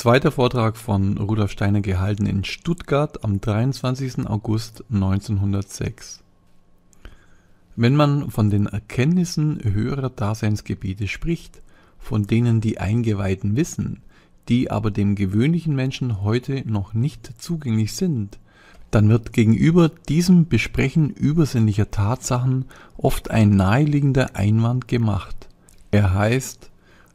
Zweiter Vortrag von Rudolf Steiner gehalten in Stuttgart am 23. August 1906. Wenn man von den Erkenntnissen höherer Daseinsgebiete spricht, von denen die Eingeweihten wissen, die aber dem gewöhnlichen Menschen heute noch nicht zugänglich sind, dann wird gegenüber diesem Besprechen übersinnlicher Tatsachen oft ein naheliegender Einwand gemacht. Er heißt,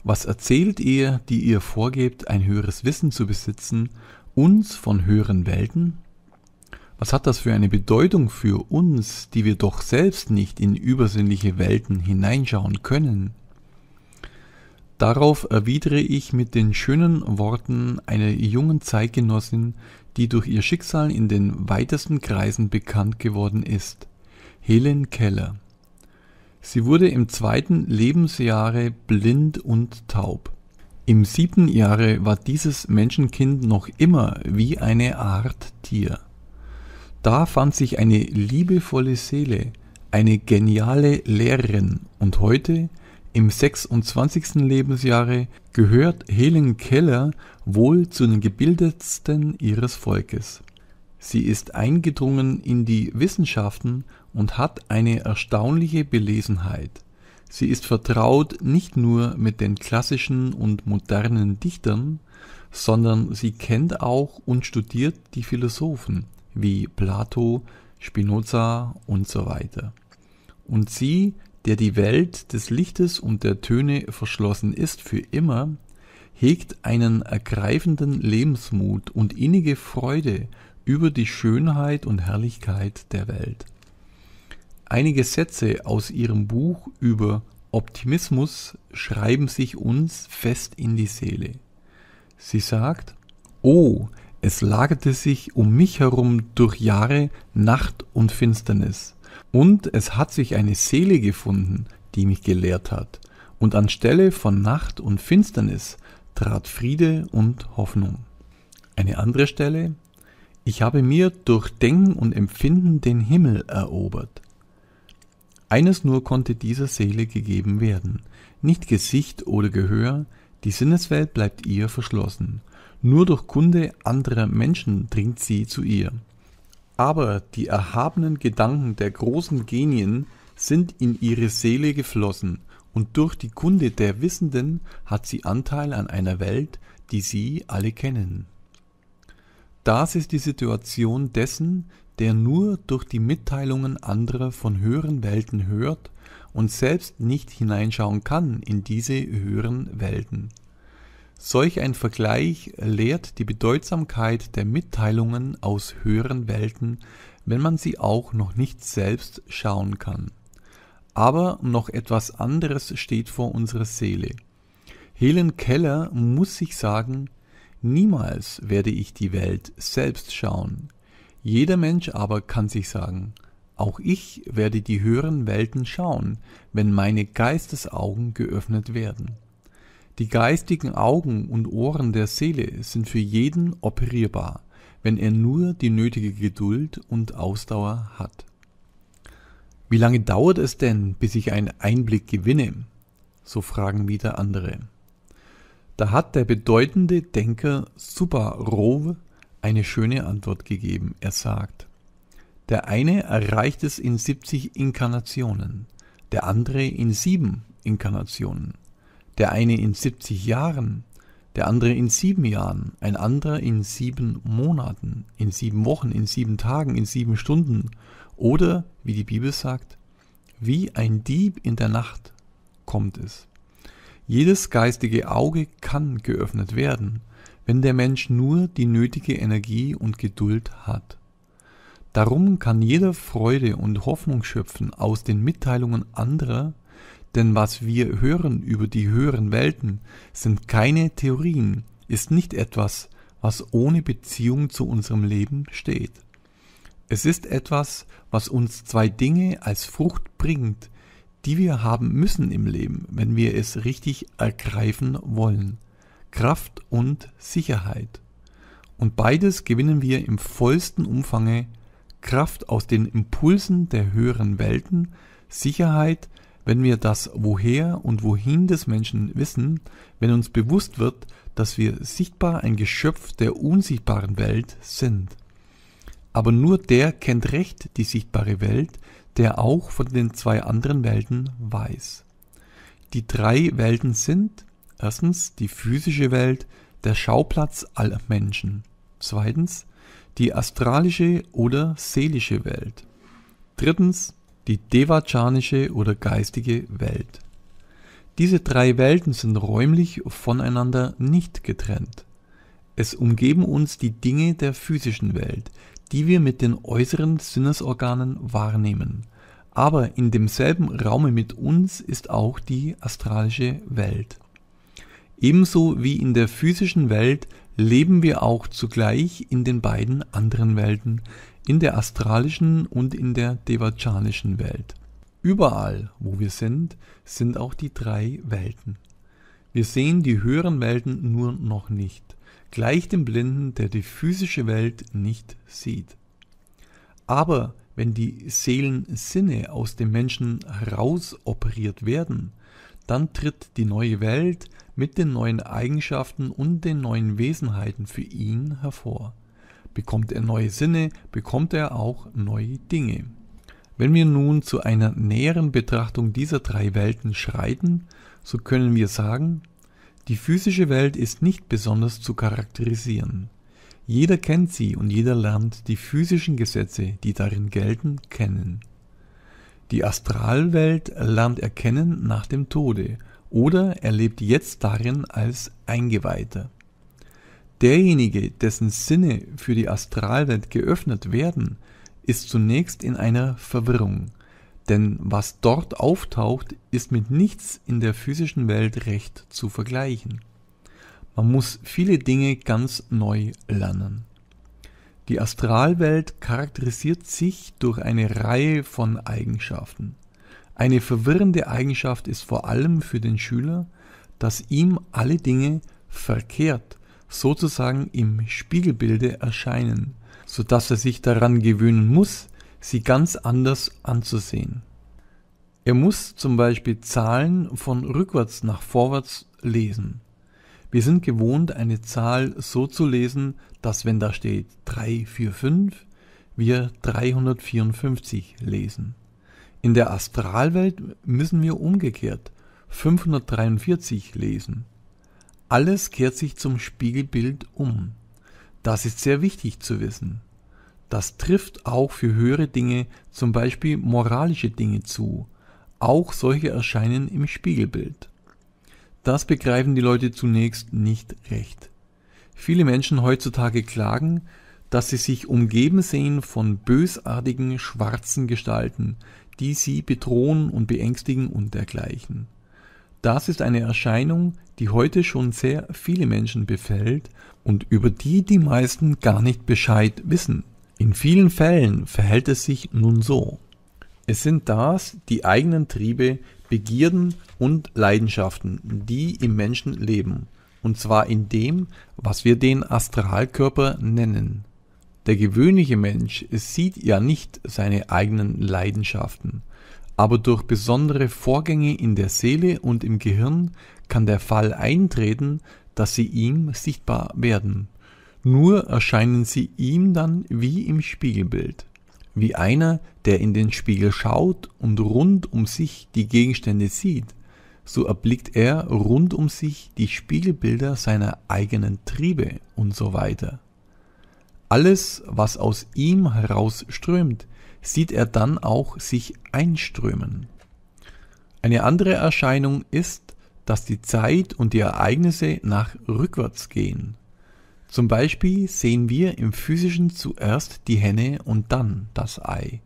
was erzählt ihr, die ihr vorgebt, ein höheres Wissen zu besitzen, uns von höheren Welten? Was hat das für eine Bedeutung für uns, die wir doch selbst nicht in übersinnliche Welten hineinschauen können? Darauf erwidere ich mit den schönen Worten einer jungen Zeitgenossin, die durch ihr Schicksal in den weitesten Kreisen bekannt geworden ist, Helen Keller. Sie wurde im zweiten Lebensjahre blind und taub. Im siebten Jahre war dieses Menschenkind noch immer wie eine Art Tier. Da fand sich eine liebevolle Seele, eine geniale Lehrerin und heute, im 26. Lebensjahre, gehört Helen Keller wohl zu den gebildetsten ihres Volkes. Sie ist eingedrungen in die Wissenschaften und hat eine erstaunliche Belesenheit. Sie ist vertraut nicht nur mit den klassischen und modernen Dichtern, sondern sie kennt auch und studiert die Philosophen wie Plato, Spinoza und so weiter. Und sie, der die Welt des Lichtes und der Töne verschlossen ist für immer, hegt einen ergreifenden Lebensmut und innige Freude über die Schönheit und Herrlichkeit der Welt. Einige Sätze aus ihrem Buch über Optimismus schreiben sich uns fest in die Seele. Sie sagt, Oh, es lagerte sich um mich herum durch Jahre Nacht und Finsternis, und es hat sich eine Seele gefunden, die mich gelehrt hat, und anstelle von Nacht und Finsternis trat Friede und Hoffnung. Eine andere Stelle, ich habe mir durch Denken und Empfinden den Himmel erobert. Eines nur konnte dieser Seele gegeben werden, nicht Gesicht oder Gehör, die Sinneswelt bleibt ihr verschlossen, nur durch Kunde anderer Menschen dringt sie zu ihr. Aber die erhabenen Gedanken der großen Genien sind in ihre Seele geflossen, und durch die Kunde der Wissenden hat sie Anteil an einer Welt, die sie alle kennen. Das ist die Situation dessen, der nur durch die Mitteilungen anderer von höheren Welten hört und selbst nicht hineinschauen kann in diese höheren Welten. Solch ein Vergleich lehrt die Bedeutsamkeit der Mitteilungen aus höheren Welten, wenn man sie auch noch nicht selbst schauen kann. Aber noch etwas anderes steht vor unserer Seele. Helen Keller muss sich sagen, Niemals werde ich die Welt selbst schauen. Jeder Mensch aber kann sich sagen, auch ich werde die höheren Welten schauen, wenn meine Geistesaugen geöffnet werden. Die geistigen Augen und Ohren der Seele sind für jeden operierbar, wenn er nur die nötige Geduld und Ausdauer hat. Wie lange dauert es denn, bis ich einen Einblick gewinne? So fragen wieder andere. Da hat der bedeutende Denker Subarow eine schöne Antwort gegeben. Er sagt, der eine erreicht es in 70 Inkarnationen, der andere in 7 Inkarnationen, der eine in 70 Jahren, der andere in 7 Jahren, ein anderer in 7 Monaten, in 7 Wochen, in 7 Tagen, in 7 Stunden oder, wie die Bibel sagt, wie ein Dieb in der Nacht kommt es. Jedes geistige Auge kann geöffnet werden, wenn der Mensch nur die nötige Energie und Geduld hat. Darum kann jeder Freude und Hoffnung schöpfen aus den Mitteilungen anderer, denn was wir hören über die höheren Welten sind keine Theorien, ist nicht etwas, was ohne Beziehung zu unserem Leben steht. Es ist etwas, was uns zwei Dinge als Frucht bringt, die wir haben müssen im Leben, wenn wir es richtig ergreifen wollen. Kraft und Sicherheit. Und beides gewinnen wir im vollsten Umfange. Kraft aus den Impulsen der höheren Welten, Sicherheit, wenn wir das Woher und Wohin des Menschen wissen, wenn uns bewusst wird, dass wir sichtbar ein Geschöpf der unsichtbaren Welt sind. Aber nur der kennt recht die sichtbare Welt, der auch von den zwei anderen Welten weiß. Die drei Welten sind erstens die physische Welt, der Schauplatz aller Menschen, zweitens die astralische oder seelische Welt, drittens die devachanische oder geistige Welt. Diese drei Welten sind räumlich voneinander nicht getrennt. Es umgeben uns die Dinge der physischen Welt, die wir mit den äußeren Sinnesorganen wahrnehmen. Aber in demselben Raume mit uns ist auch die astralische Welt. Ebenso wie in der physischen Welt leben wir auch zugleich in den beiden anderen Welten, in der astralischen und in der devachanischen Welt. Überall, wo wir sind, sind auch die drei Welten. Wir sehen die höheren Welten nur noch nicht gleich dem Blinden, der die physische Welt nicht sieht. Aber wenn die Seelensinne aus dem Menschen herausoperiert werden, dann tritt die neue Welt mit den neuen Eigenschaften und den neuen Wesenheiten für ihn hervor. Bekommt er neue Sinne, bekommt er auch neue Dinge. Wenn wir nun zu einer näheren Betrachtung dieser drei Welten schreiten, so können wir sagen, die physische Welt ist nicht besonders zu charakterisieren. Jeder kennt sie und jeder lernt die physischen Gesetze, die darin gelten, kennen. Die Astralwelt lernt er kennen nach dem Tode oder er lebt jetzt darin als Eingeweihter. Derjenige, dessen Sinne für die Astralwelt geöffnet werden, ist zunächst in einer Verwirrung. Denn was dort auftaucht, ist mit nichts in der physischen Welt recht zu vergleichen. Man muss viele Dinge ganz neu lernen. Die Astralwelt charakterisiert sich durch eine Reihe von Eigenschaften. Eine verwirrende Eigenschaft ist vor allem für den Schüler, dass ihm alle Dinge verkehrt, sozusagen im Spiegelbilde erscheinen, so dass er sich daran gewöhnen muss, sie ganz anders anzusehen. Er muss zum Beispiel Zahlen von rückwärts nach vorwärts lesen. Wir sind gewohnt, eine Zahl so zu lesen, dass wenn da steht 345, wir 354 lesen. In der Astralwelt müssen wir umgekehrt 543 lesen. Alles kehrt sich zum Spiegelbild um. Das ist sehr wichtig zu wissen. Das trifft auch für höhere Dinge, zum Beispiel moralische Dinge zu. Auch solche erscheinen im Spiegelbild. Das begreifen die Leute zunächst nicht recht. Viele Menschen heutzutage klagen, dass sie sich umgeben sehen von bösartigen schwarzen Gestalten, die sie bedrohen und beängstigen und dergleichen. Das ist eine Erscheinung, die heute schon sehr viele Menschen befällt und über die die meisten gar nicht Bescheid wissen. In vielen Fällen verhält es sich nun so. Es sind das die eigenen Triebe, Begierden und Leidenschaften, die im Menschen leben, und zwar in dem, was wir den Astralkörper nennen. Der gewöhnliche Mensch sieht ja nicht seine eigenen Leidenschaften, aber durch besondere Vorgänge in der Seele und im Gehirn kann der Fall eintreten, dass sie ihm sichtbar werden nur erscheinen sie ihm dann wie im Spiegelbild, wie einer, der in den Spiegel schaut und rund um sich die Gegenstände sieht, so erblickt er rund um sich die Spiegelbilder seiner eigenen Triebe und so weiter. Alles, was aus ihm herausströmt, sieht er dann auch sich einströmen. Eine andere Erscheinung ist, dass die Zeit und die Ereignisse nach rückwärts gehen. Zum Beispiel sehen wir im Physischen zuerst die Henne und dann das Ei.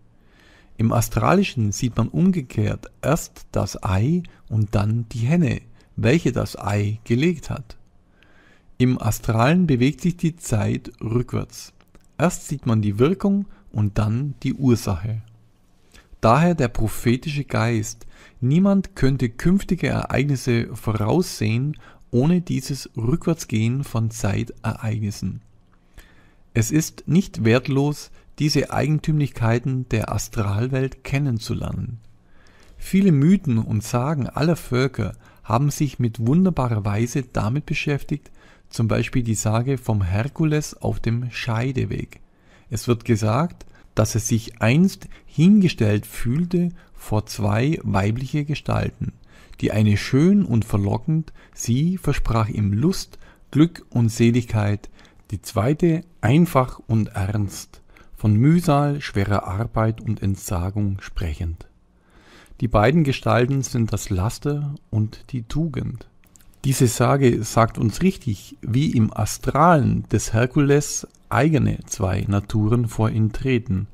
Im Astralischen sieht man umgekehrt erst das Ei und dann die Henne, welche das Ei gelegt hat. Im Astralen bewegt sich die Zeit rückwärts. Erst sieht man die Wirkung und dann die Ursache. Daher der prophetische Geist. Niemand könnte künftige Ereignisse voraussehen, ohne dieses Rückwärtsgehen von Zeitereignissen. Es ist nicht wertlos, diese Eigentümlichkeiten der Astralwelt kennenzulernen. Viele Mythen und Sagen aller Völker haben sich mit wunderbarer Weise damit beschäftigt, zum Beispiel die Sage vom Herkules auf dem Scheideweg. Es wird gesagt, dass er sich einst hingestellt fühlte vor zwei weibliche Gestalten die eine schön und verlockend, sie versprach ihm Lust, Glück und Seligkeit, die zweite einfach und ernst, von Mühsal, schwerer Arbeit und Entsagung sprechend. Die beiden Gestalten sind das Laster und die Tugend. Diese Sage sagt uns richtig, wie im Astralen des Herkules eigene zwei Naturen vor ihn treten.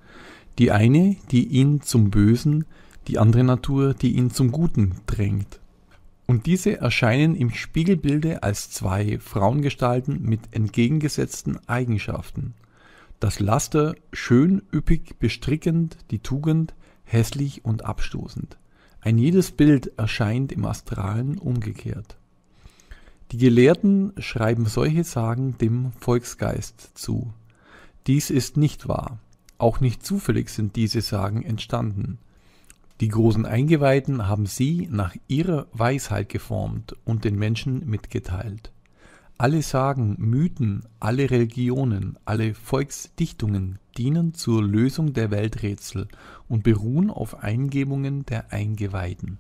Die eine, die ihn zum Bösen, die andere Natur, die ihn zum Guten drängt. Und diese erscheinen im Spiegelbilde als zwei Frauengestalten mit entgegengesetzten Eigenschaften. Das Laster schön, üppig, bestrickend, die Tugend hässlich und abstoßend. Ein jedes Bild erscheint im Astralen umgekehrt. Die Gelehrten schreiben solche Sagen dem Volksgeist zu. Dies ist nicht wahr. Auch nicht zufällig sind diese Sagen entstanden. Die großen Eingeweihten haben sie nach ihrer Weisheit geformt und den Menschen mitgeteilt. Alle Sagen, Mythen, alle Religionen, alle Volksdichtungen dienen zur Lösung der Welträtsel und beruhen auf Eingebungen der Eingeweihten.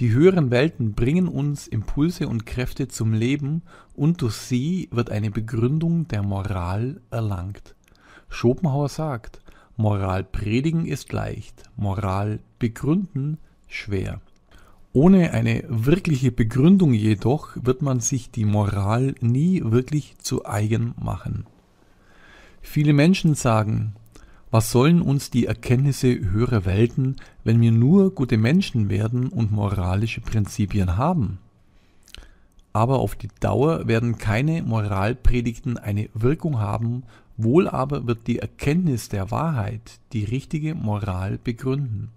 Die höheren Welten bringen uns Impulse und Kräfte zum Leben und durch sie wird eine Begründung der Moral erlangt. Schopenhauer sagt, Moral predigen ist leicht, Moral begründen schwer. Ohne eine wirkliche Begründung jedoch wird man sich die Moral nie wirklich zu eigen machen. Viele Menschen sagen, was sollen uns die Erkenntnisse höherer Welten, wenn wir nur gute Menschen werden und moralische Prinzipien haben? Aber auf die Dauer werden keine Moralpredigten eine Wirkung haben, Wohl aber wird die Erkenntnis der Wahrheit die richtige Moral begründen.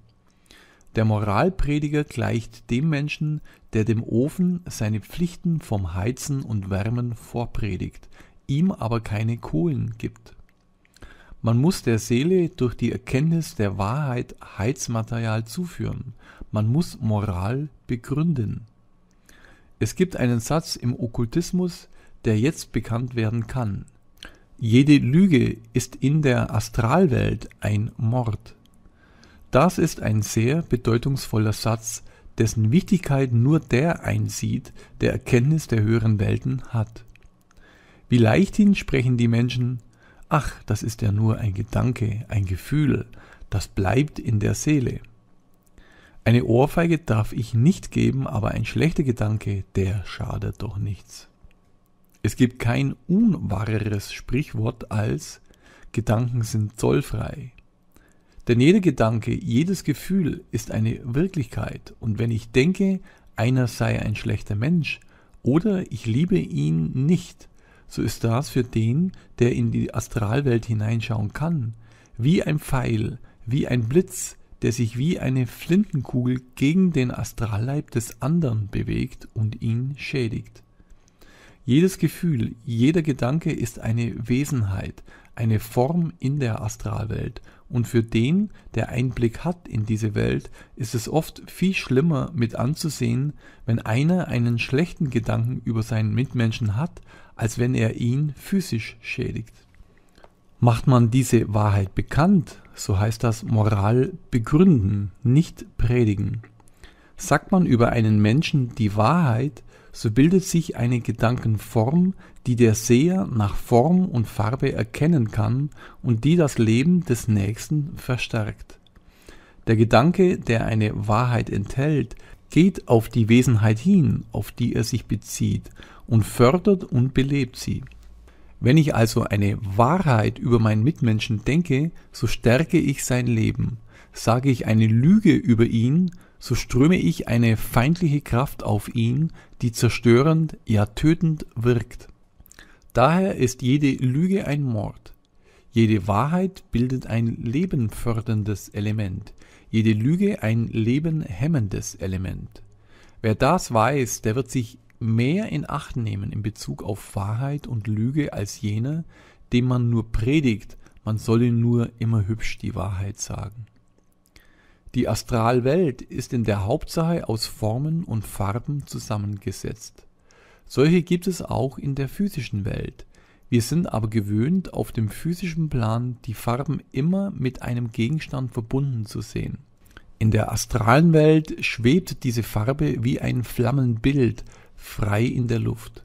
Der Moralprediger gleicht dem Menschen, der dem Ofen seine Pflichten vom Heizen und Wärmen vorpredigt, ihm aber keine Kohlen gibt. Man muss der Seele durch die Erkenntnis der Wahrheit Heizmaterial zuführen, man muss Moral begründen. Es gibt einen Satz im Okkultismus, der jetzt bekannt werden kann. Jede Lüge ist in der Astralwelt ein Mord. Das ist ein sehr bedeutungsvoller Satz, dessen Wichtigkeit nur der einsieht, der Erkenntnis der höheren Welten hat. Wie leichthin sprechen die Menschen, ach, das ist ja nur ein Gedanke, ein Gefühl, das bleibt in der Seele. Eine Ohrfeige darf ich nicht geben, aber ein schlechter Gedanke, der schadet doch nichts. Es gibt kein unwahreres Sprichwort als Gedanken sind zollfrei. Denn jeder Gedanke, jedes Gefühl ist eine Wirklichkeit und wenn ich denke, einer sei ein schlechter Mensch oder ich liebe ihn nicht, so ist das für den, der in die Astralwelt hineinschauen kann, wie ein Pfeil, wie ein Blitz, der sich wie eine Flintenkugel gegen den Astralleib des anderen bewegt und ihn schädigt. Jedes Gefühl, jeder Gedanke ist eine Wesenheit, eine Form in der Astralwelt, und für den, der Einblick hat in diese Welt, ist es oft viel schlimmer mit anzusehen, wenn einer einen schlechten Gedanken über seinen Mitmenschen hat, als wenn er ihn physisch schädigt. Macht man diese Wahrheit bekannt, so heißt das Moral begründen, nicht predigen. Sagt man über einen Menschen die Wahrheit, so bildet sich eine Gedankenform, die der Seher nach Form und Farbe erkennen kann und die das Leben des Nächsten verstärkt. Der Gedanke, der eine Wahrheit enthält, geht auf die Wesenheit hin, auf die er sich bezieht, und fördert und belebt sie. Wenn ich also eine Wahrheit über meinen Mitmenschen denke, so stärke ich sein Leben. Sage ich eine Lüge über ihn, so ströme ich eine feindliche Kraft auf ihn, die zerstörend, ja tötend wirkt. Daher ist jede Lüge ein Mord. Jede Wahrheit bildet ein lebenförderndes Element, jede Lüge ein lebenhemmendes Element. Wer das weiß, der wird sich mehr in Acht nehmen in Bezug auf Wahrheit und Lüge als jener, dem man nur predigt, man solle nur immer hübsch die Wahrheit sagen. Die Astralwelt ist in der Hauptsache aus Formen und Farben zusammengesetzt. Solche gibt es auch in der physischen Welt. Wir sind aber gewöhnt, auf dem physischen Plan die Farben immer mit einem Gegenstand verbunden zu sehen. In der astralen Welt schwebt diese Farbe wie ein Flammenbild frei in der Luft.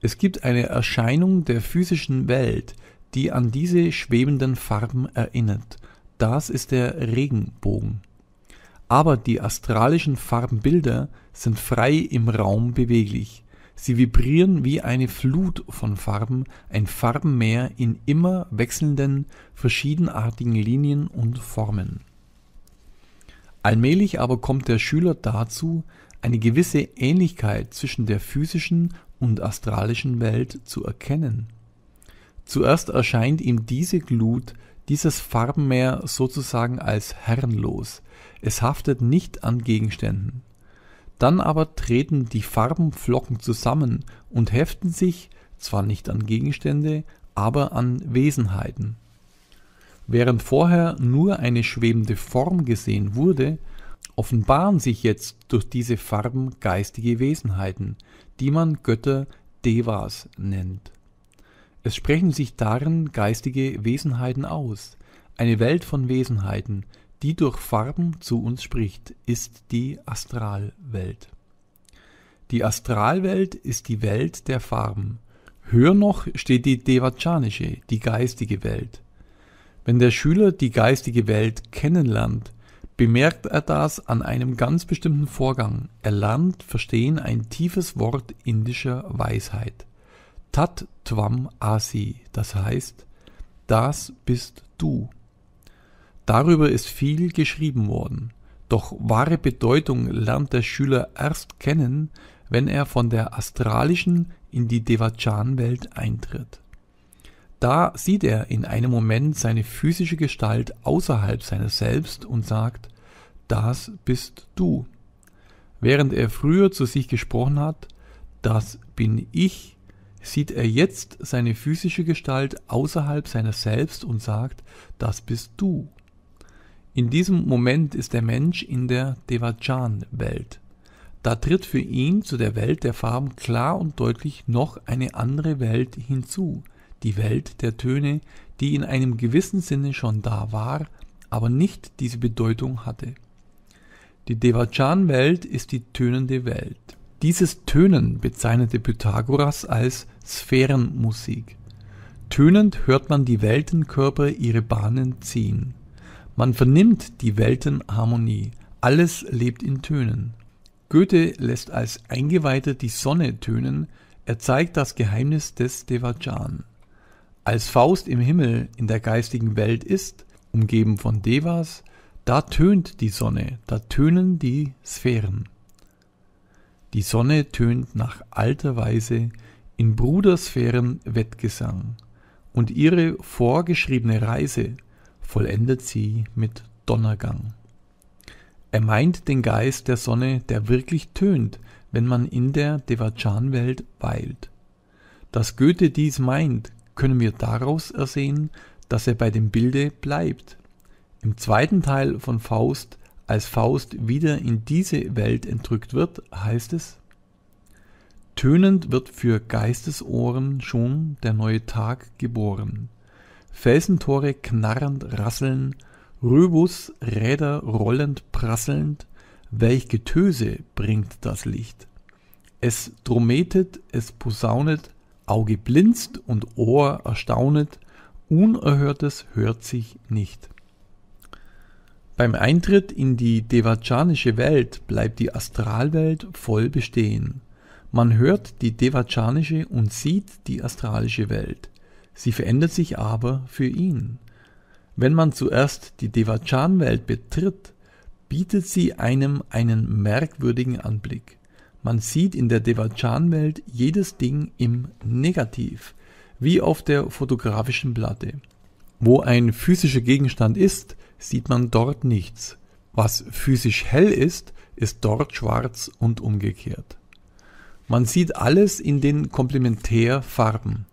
Es gibt eine Erscheinung der physischen Welt, die an diese schwebenden Farben erinnert das ist der Regenbogen. Aber die astralischen Farbenbilder sind frei im Raum beweglich. Sie vibrieren wie eine Flut von Farben, ein Farbenmeer in immer wechselnden, verschiedenartigen Linien und Formen. Allmählich aber kommt der Schüler dazu, eine gewisse Ähnlichkeit zwischen der physischen und astralischen Welt zu erkennen. Zuerst erscheint ihm diese Glut dieses Farbenmeer sozusagen als herrenlos. Es haftet nicht an Gegenständen. Dann aber treten die Farbenflocken zusammen und heften sich zwar nicht an Gegenstände, aber an Wesenheiten. Während vorher nur eine schwebende Form gesehen wurde, offenbaren sich jetzt durch diese Farben geistige Wesenheiten, die man Götter Devas nennt. Es sprechen sich darin geistige Wesenheiten aus. Eine Welt von Wesenheiten, die durch Farben zu uns spricht, ist die Astralwelt. Die Astralwelt ist die Welt der Farben. Höher noch steht die Devachanische, die geistige Welt. Wenn der Schüler die geistige Welt kennenlernt, bemerkt er das an einem ganz bestimmten Vorgang. Er lernt verstehen ein tiefes Wort indischer Weisheit. Tat tvam asi, das heißt, das bist du. Darüber ist viel geschrieben worden, doch wahre Bedeutung lernt der Schüler erst kennen, wenn er von der astralischen in die Devachan-Welt eintritt. Da sieht er in einem Moment seine physische Gestalt außerhalb seiner Selbst und sagt, das bist du. Während er früher zu sich gesprochen hat, das bin ich, sieht er jetzt seine physische Gestalt außerhalb seiner selbst und sagt, das bist du. In diesem Moment ist der Mensch in der Devajan-Welt. Da tritt für ihn zu der Welt der Farben klar und deutlich noch eine andere Welt hinzu, die Welt der Töne, die in einem gewissen Sinne schon da war, aber nicht diese Bedeutung hatte. Die devachan welt ist die tönende Welt. Dieses Tönen bezeichnete Pythagoras als Sphärenmusik. Tönend hört man die Weltenkörper ihre Bahnen ziehen. Man vernimmt die Weltenharmonie. Alles lebt in Tönen. Goethe lässt als Eingeweihter die Sonne tönen. Er zeigt das Geheimnis des Devajan. Als Faust im Himmel in der geistigen Welt ist, umgeben von Devas, da tönt die Sonne, da tönen die Sphären. Die Sonne tönt nach alter Weise in Brudersphären Wettgesang, und ihre vorgeschriebene Reise vollendet sie mit Donnergang. Er meint den Geist der Sonne, der wirklich tönt, wenn man in der Devachan-Welt weilt. Dass Goethe dies meint, können wir daraus ersehen, dass er bei dem Bilde bleibt. Im zweiten Teil von Faust als Faust wieder in diese Welt entrückt wird, heißt es, Tönend wird für Geistesohren schon der neue Tag geboren. Felsentore knarrend rasseln, Rübus Räder rollend prasselnd, welch Getöse bringt das Licht. Es drometet, es posaunet, Auge blinzt und Ohr erstaunet, Unerhörtes hört sich nicht. Beim Eintritt in die devachanische Welt bleibt die Astralwelt voll bestehen. Man hört die devachanische und sieht die astralische Welt. Sie verändert sich aber für ihn. Wenn man zuerst die Devachan-Welt betritt, bietet sie einem einen merkwürdigen Anblick. Man sieht in der Devachan-Welt jedes Ding im Negativ, wie auf der fotografischen Platte. Wo ein physischer Gegenstand ist, sieht man dort nichts. Was physisch hell ist, ist dort schwarz und umgekehrt. Man sieht alles in den Komplementärfarben.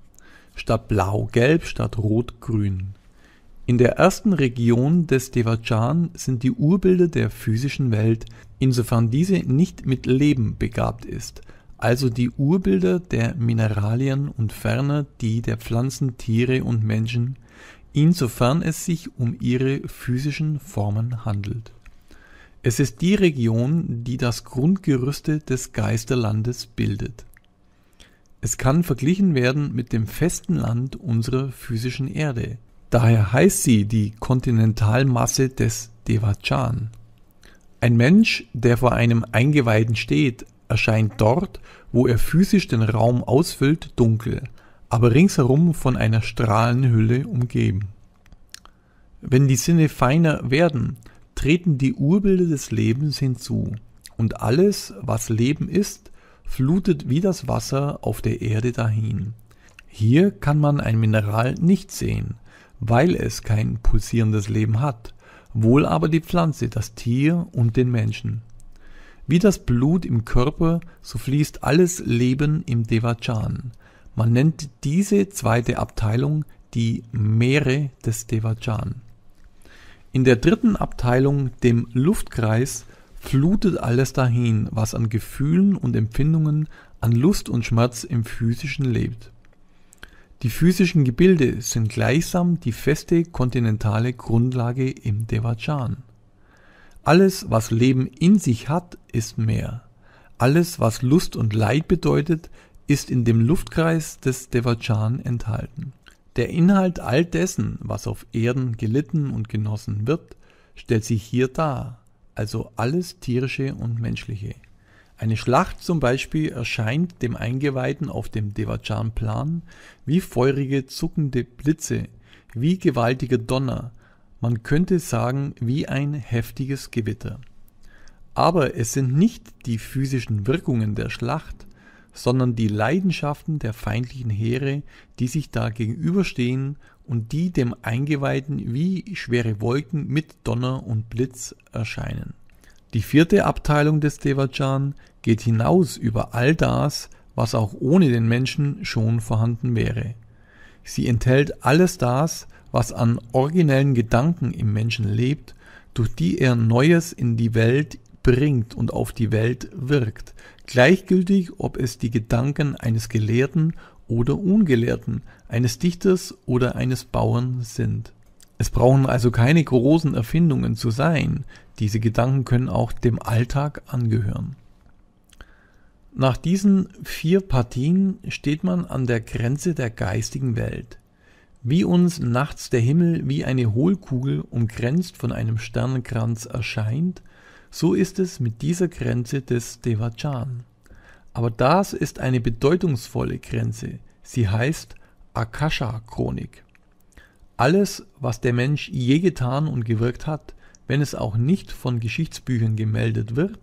Statt blau-gelb, statt rot-grün. In der ersten Region des Devajan sind die Urbilder der physischen Welt, insofern diese nicht mit Leben begabt ist, also die Urbilder der Mineralien und ferner die der Pflanzen, Tiere und Menschen insofern es sich um ihre physischen Formen handelt. Es ist die Region, die das Grundgerüste des Geisterlandes bildet. Es kann verglichen werden mit dem festen Land unserer physischen Erde. Daher heißt sie die Kontinentalmasse des Devachan. Ein Mensch, der vor einem Eingeweiden steht, erscheint dort, wo er physisch den Raum ausfüllt, dunkel, aber ringsherum von einer Strahlenhülle umgeben. Wenn die Sinne feiner werden, treten die Urbilder des Lebens hinzu, und alles, was Leben ist, flutet wie das Wasser auf der Erde dahin. Hier kann man ein Mineral nicht sehen, weil es kein pulsierendes Leben hat, wohl aber die Pflanze, das Tier und den Menschen. Wie das Blut im Körper, so fließt alles Leben im Devachan, man nennt diese zweite Abteilung die Meere des Devajan. In der dritten Abteilung, dem Luftkreis, flutet alles dahin, was an Gefühlen und Empfindungen, an Lust und Schmerz im Physischen lebt. Die physischen Gebilde sind gleichsam die feste kontinentale Grundlage im Devajan. Alles, was Leben in sich hat, ist Meer. Alles, was Lust und Leid bedeutet, ist in dem Luftkreis des Devachan enthalten. Der Inhalt all dessen, was auf Erden gelitten und genossen wird, stellt sich hier dar, also alles tierische und menschliche. Eine Schlacht zum Beispiel erscheint dem Eingeweihten auf dem Devachan-Plan wie feurige, zuckende Blitze, wie gewaltiger Donner, man könnte sagen wie ein heftiges Gewitter. Aber es sind nicht die physischen Wirkungen der Schlacht, sondern die Leidenschaften der feindlichen Heere, die sich da gegenüberstehen und die dem Eingeweihten wie schwere Wolken mit Donner und Blitz erscheinen. Die vierte Abteilung des Devajan geht hinaus über all das, was auch ohne den Menschen schon vorhanden wäre. Sie enthält alles das, was an originellen Gedanken im Menschen lebt, durch die er Neues in die Welt bringt und auf die Welt wirkt, gleichgültig ob es die Gedanken eines Gelehrten oder Ungelehrten, eines Dichters oder eines Bauern sind. Es brauchen also keine großen Erfindungen zu sein, diese Gedanken können auch dem Alltag angehören. Nach diesen vier Partien steht man an der Grenze der geistigen Welt. Wie uns nachts der Himmel wie eine Hohlkugel umgrenzt von einem Sternenkranz erscheint, so ist es mit dieser Grenze des Devachan. Aber das ist eine bedeutungsvolle Grenze. Sie heißt Akasha-Chronik. Alles, was der Mensch je getan und gewirkt hat, wenn es auch nicht von Geschichtsbüchern gemeldet wird,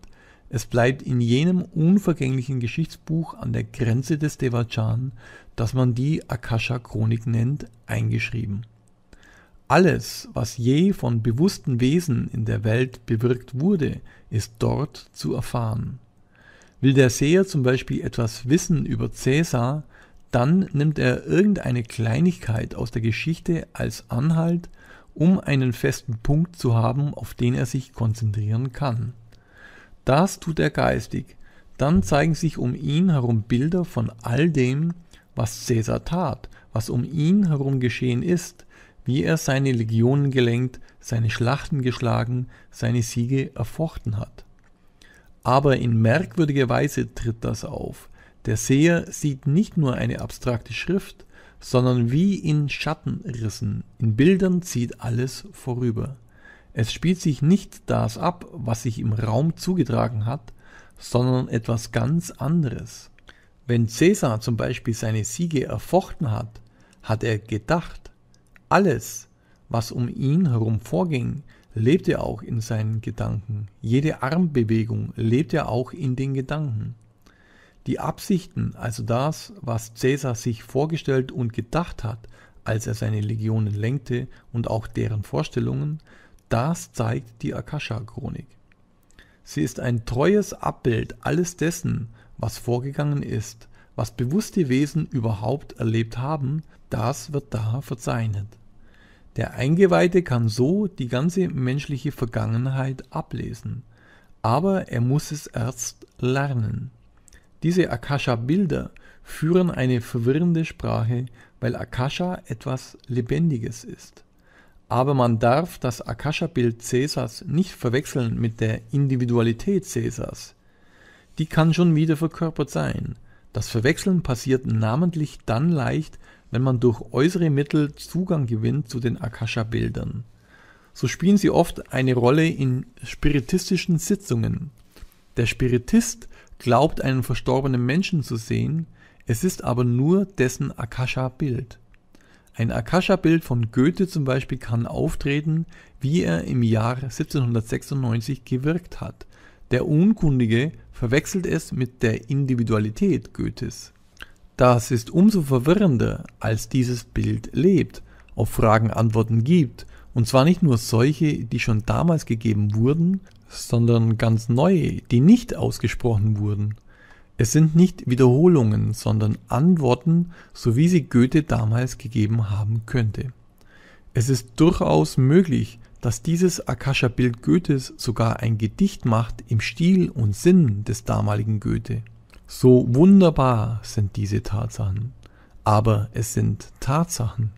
es bleibt in jenem unvergänglichen Geschichtsbuch an der Grenze des Devachan, das man die Akasha-Chronik nennt, eingeschrieben. Alles, was je von bewussten Wesen in der Welt bewirkt wurde, ist dort zu erfahren. Will der Seher zum Beispiel etwas wissen über Cäsar, dann nimmt er irgendeine Kleinigkeit aus der Geschichte als Anhalt, um einen festen Punkt zu haben, auf den er sich konzentrieren kann. Das tut er geistig, dann zeigen sich um ihn herum Bilder von all dem, was Cäsar tat, was um ihn herum geschehen ist, wie er seine Legionen gelenkt, seine Schlachten geschlagen, seine Siege erfochten hat. Aber in merkwürdiger Weise tritt das auf. Der Seher sieht nicht nur eine abstrakte Schrift, sondern wie in Schattenrissen, in Bildern zieht alles vorüber. Es spielt sich nicht das ab, was sich im Raum zugetragen hat, sondern etwas ganz anderes. Wenn Caesar zum Beispiel seine Siege erfochten hat, hat er gedacht, alles, was um ihn herum vorging, lebte auch in seinen Gedanken. Jede Armbewegung lebte auch in den Gedanken. Die Absichten, also das, was Caesar sich vorgestellt und gedacht hat, als er seine Legionen lenkte und auch deren Vorstellungen, das zeigt die Akasha-Chronik. Sie ist ein treues Abbild alles dessen, was vorgegangen ist, was bewusste Wesen überhaupt erlebt haben, das wird da verzeichnet. Der Eingeweihte kann so die ganze menschliche Vergangenheit ablesen, aber er muss es erst lernen. Diese Akasha-Bilder führen eine verwirrende Sprache, weil Akasha etwas Lebendiges ist. Aber man darf das Akasha-Bild Cäsars nicht verwechseln mit der Individualität Cäsars. Die kann schon wieder verkörpert sein. Das Verwechseln passiert namentlich dann leicht, wenn man durch äußere Mittel Zugang gewinnt zu den Akasha-Bildern. So spielen sie oft eine Rolle in spiritistischen Sitzungen. Der Spiritist glaubt einen verstorbenen Menschen zu sehen, es ist aber nur dessen Akasha-Bild. Ein Akasha-Bild von Goethe zum Beispiel kann auftreten, wie er im Jahr 1796 gewirkt hat. Der Unkundige verwechselt es mit der Individualität Goethes. Das ist umso verwirrender, als dieses Bild lebt, auf Fragen Antworten gibt, und zwar nicht nur solche, die schon damals gegeben wurden, sondern ganz neue, die nicht ausgesprochen wurden. Es sind nicht Wiederholungen, sondern Antworten, so wie sie Goethe damals gegeben haben könnte. Es ist durchaus möglich, dass dieses Akasha-Bild Goethes sogar ein Gedicht macht im Stil und Sinn des damaligen Goethe. So wunderbar sind diese Tatsachen, aber es sind Tatsachen.